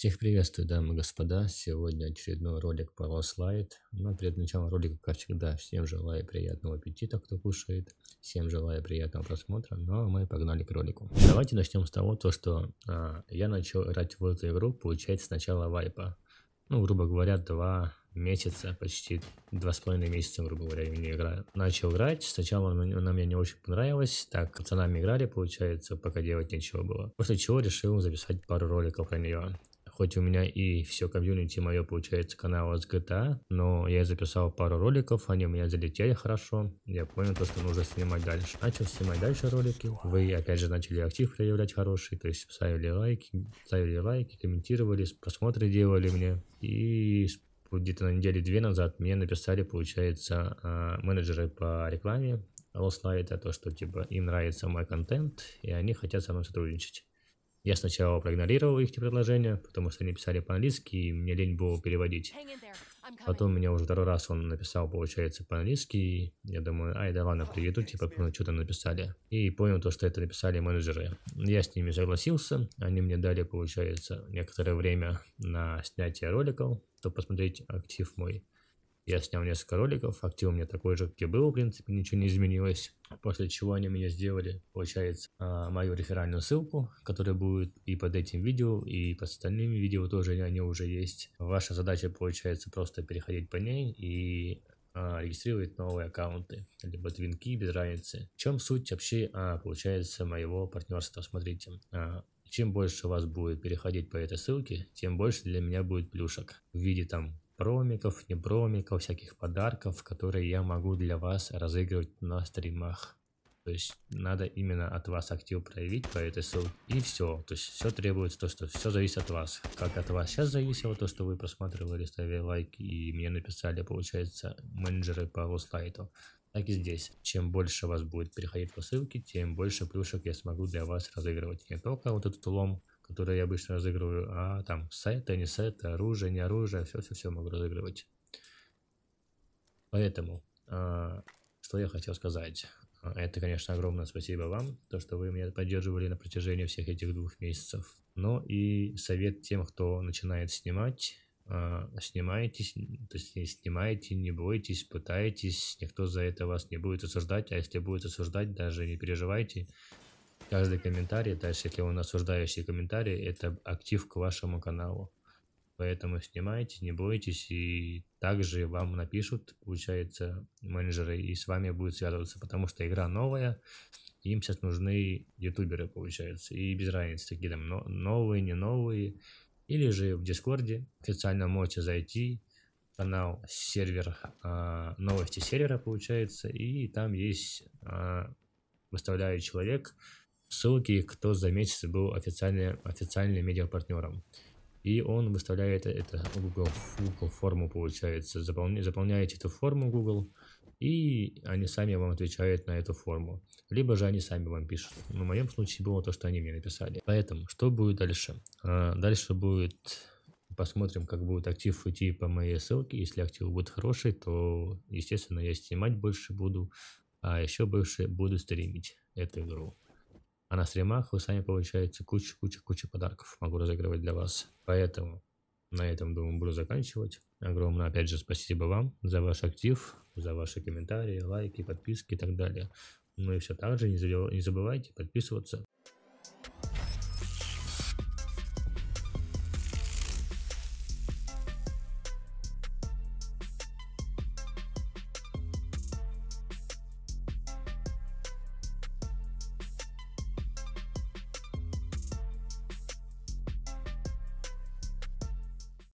Всех приветствую, дамы и господа. Сегодня очередной ролик по Рослайт. Но ну, перед началом ролика, как всегда, всем желаю приятного аппетита, кто кушает. Всем желаю приятного просмотра. Но ну, а мы погнали к ролику. Давайте начнем с того, то, что а, я начал играть в эту игру, получается, с начала вайпа. Ну, грубо говоря, два месяца, почти два с половиной месяца, грубо говоря, я не играю. Начал играть, сначала она, она мне не очень понравилась, так пацанами играли, получается, пока делать нечего было. После чего решил записать пару роликов про нее. Хоть у меня и все комьюнити мое получается канала с GTA, но я записал пару роликов, они у меня залетели хорошо. Я понял то, что нужно снимать дальше. Начал снимать дальше ролики. Вы опять же начали актив проявлять хороший, то есть ставили лайки, ставили лайки, комментировали, просмотры делали мне. И где-то на неделе две назад мне написали, получается, а, менеджеры по рекламе Лослайта, то, что типа им нравится мой контент, и они хотят со мной сотрудничать. Я сначала проигнорировал их предложения, потому что они писали по-английски, и мне лень было переводить. Потом меня уже второй раз он написал, получается, по-английски, и я думаю, ай, да ладно, приведу, типа, ну, что-то написали. И понял то, что это написали менеджеры. Я с ними согласился, они мне дали, получается, некоторое время на снятие роликов, чтобы посмотреть актив мой. Я снял несколько роликов, актив у меня такой же, как и был, в принципе, ничего не изменилось. После чего они мне сделали, получается, а, мою реферальную ссылку, которая будет и под этим видео, и под остальными видео тоже они уже есть. Ваша задача, получается, просто переходить по ней и а, регистрировать новые аккаунты, либо твинки, без разницы. В чем суть вообще, а, получается, моего партнерства? Смотрите, а, чем больше у вас будет переходить по этой ссылке, тем больше для меня будет плюшек в виде там промиков, не промиков, всяких подарков, которые я могу для вас разыгрывать на стримах. То есть надо именно от вас актив проявить по этой ссылке. И все. То есть все требуется, то что все зависит от вас. Как от вас сейчас зависело, то что вы просматривали, ставили лайк и мне написали, получается, менеджеры по Руслайту. Так и здесь. Чем больше вас будет переходить по ссылке, тем больше плюшек я смогу для вас разыгрывать. Не только вот этот лом, которые я обычно разыгрываю, а там сайты, не сайты, оружие, не оружие, все-все-все могу разыгрывать. Поэтому, а, что я хотел сказать. Это, конечно, огромное спасибо вам, то, что вы меня поддерживали на протяжении всех этих двух месяцев. Но ну и совет тем, кто начинает снимать, э, снимайтесь, то есть не снимайте, не бойтесь, пытайтесь, никто за это вас не будет осуждать, а если будет осуждать, даже не переживайте, Каждый комментарий, даже если он осуждающий комментарий, это актив к вашему каналу. Поэтому снимайте, не бойтесь, и также вам напишут, получается, менеджеры, и с вами будут связываться, потому что игра новая, им сейчас нужны ютуберы, получается, и без разницы, какие там новые, не новые, или же в Дискорде официально можете зайти, канал, сервер, э, новости сервера, получается, и там есть э, выставляю человек, ссылки, кто за месяц был официальным, официальным медиапартнером. И он выставляет это Google, Google форму, получается. Заполня, заполняете эту форму Google, и они сами вам отвечают на эту форму. Либо же они сами вам пишут. в моем случае было то, что они мне написали. Поэтому, что будет дальше? А, дальше будет... Посмотрим, как будет актив идти по моей ссылке. Если актив будет хороший, то, естественно, я снимать больше буду, а еще больше буду стримить эту игру. А на стримах вы сами получаете кучу-кучу-кучу подарков. Могу разыгрывать для вас. Поэтому на этом, думаю, буду заканчивать. Огромное, опять же, спасибо вам за ваш актив, за ваши комментарии, лайки, подписки и так далее. Ну и все так же, не забывайте подписываться.